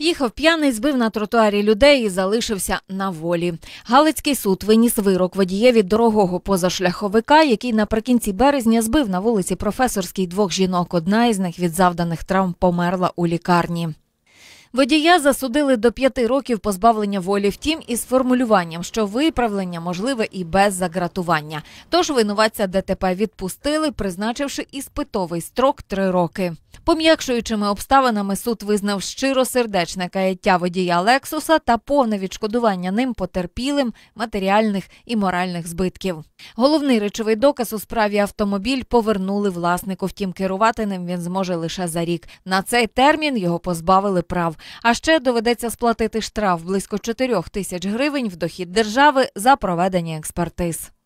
Їхав п'яний, збив на тротуарі людей і залишився на волі. Галицький суд виніс вирок водієві дорогого позашляховика, який наприкінці березня збив на вулиці професорській двох жінок. Одна із них від завданих травм померла у лікарні. Водія засудили до п'яти років позбавлення волі, втім, із формулюванням, що виправлення можливе і без загратування. Тож винуватця ДТП відпустили, призначивши іспитовий строк три роки. Пом'якшуючими обставинами суд визнав щиросердечне каяття водія Лексуса та повне відшкодування ним потерпілим матеріальних і моральних збитків. Головний речовий доказ у справі автомобіль повернули власнику. Втім, керувати ним він зможе лише за рік. На цей термін його позбавили прав. А ще доведеться сплатити штраф близько 4 тисяч гривень в дохід держави за проведення експертиз.